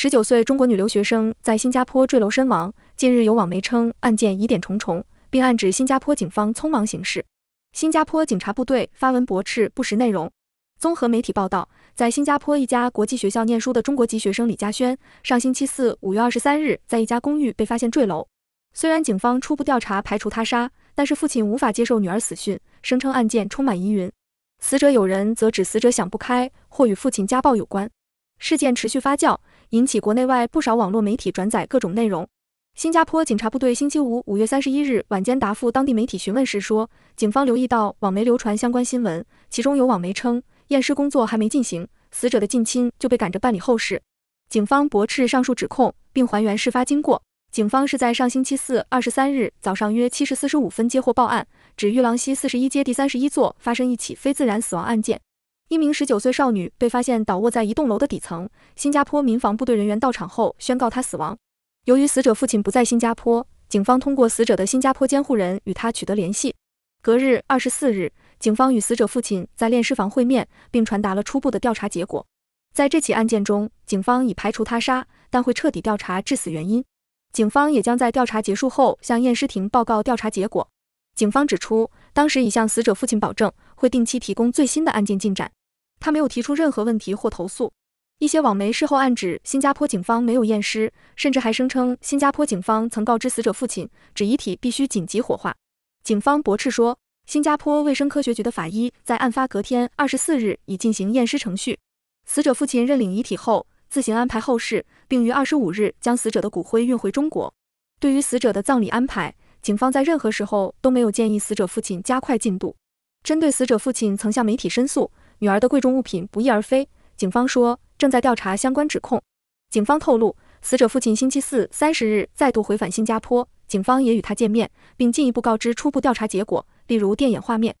十九岁中国女留学生在新加坡坠楼身亡。近日有网媒称案件疑点重重，并暗指新加坡警方匆忙行事。新加坡警察部队发文驳斥不实内容。综合媒体报道，在新加坡一家国际学校念书的中国籍学生李佳轩，上星期四五月二十三日在一家公寓被发现坠楼。虽然警方初步调查排除他杀，但是父亲无法接受女儿死讯，声称案件充满疑云。死者有人则指死者想不开或与父亲家暴有关。事件持续发酵。引起国内外不少网络媒体转载各种内容。新加坡警察部队星期五五月三十一日晚间答复当地媒体询问时说，警方留意到网媒流传相关新闻，其中有网媒称，验尸工作还没进行，死者的近亲就被赶着办理后事。警方驳斥上述指控，并还原事发经过。警方是在上星期四二十三日早上约七时四十五分接获报案，指玉郎溪四十一街第三十一座发生一起非自然死亡案件。一名十九岁少女被发现倒卧在一栋楼的底层。新加坡民防部队人员到场后宣告她死亡。由于死者父亲不在新加坡，警方通过死者的新加坡监护人与他取得联系。隔日二十四日，警方与死者父亲在炼尸房会面，并传达了初步的调查结果。在这起案件中，警方已排除他杀，但会彻底调查致死原因。警方也将在调查结束后向验尸庭报告调查结果。警方指出，当时已向死者父亲保证会定期提供最新的案件进展。他没有提出任何问题或投诉。一些网媒事后暗指新加坡警方没有验尸，甚至还声称新加坡警方曾告知死者父亲，指遗体必须紧急火化。警方驳斥说，新加坡卫生科学局的法医在案发隔天二十四日已进行验尸程序。死者父亲认领遗体后，自行安排后事，并于二十五日将死者的骨灰运回中国。对于死者的葬礼安排，警方在任何时候都没有建议死者父亲加快进度。针对死者父亲曾向媒体申诉。女儿的贵重物品不翼而飞，警方说正在调查相关指控。警方透露，死者父亲星期四三十日再度回返新加坡，警方也与他见面，并进一步告知初步调查结果，例如电眼画面。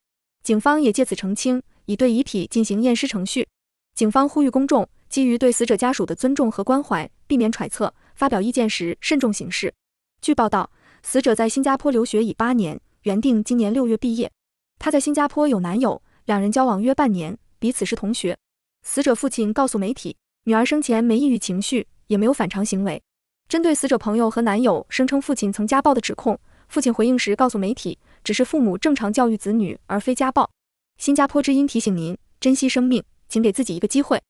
警方也借此澄清，已对遗体进行验尸程序。警方呼吁公众基于对死者家属的尊重和关怀，避免揣测，发表意见时慎重行事。据报道，死者在新加坡留学已八年，原定今年六月毕业。他在新加坡有男友，两人交往约半年。彼此是同学，死者父亲告诉媒体，女儿生前没抑郁情绪，也没有反常行为。针对死者朋友和男友声称父亲曾家暴的指控，父亲回应时告诉媒体，只是父母正常教育子女，而非家暴。新加坡之音提醒您珍惜生命，请给自己一个机会。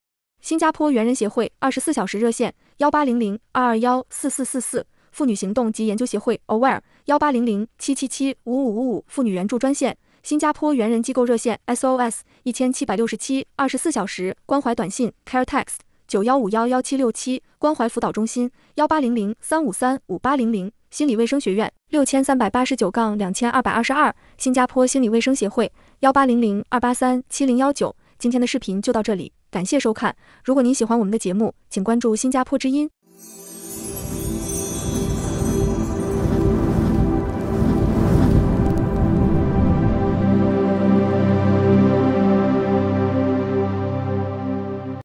新加坡猿人协会二十四小时热线幺八零零二二幺四四四四，妇女行动及研究协会 Aware 幺八零零七七七五五五五，妇女援助专线。新加坡援人机构热线 SOS 一千七百六十七，二十四小时关怀短信 Care Text 九幺五幺幺七六七，关怀辅导中心幺八零零三五三五八零零，心理卫生学院六千三百八十九杠两千二百二十二，新加坡心理卫生协会幺八零零二八三七零幺九。今天的视频就到这里，感谢收看。如果您喜欢我们的节目，请关注新加坡之音。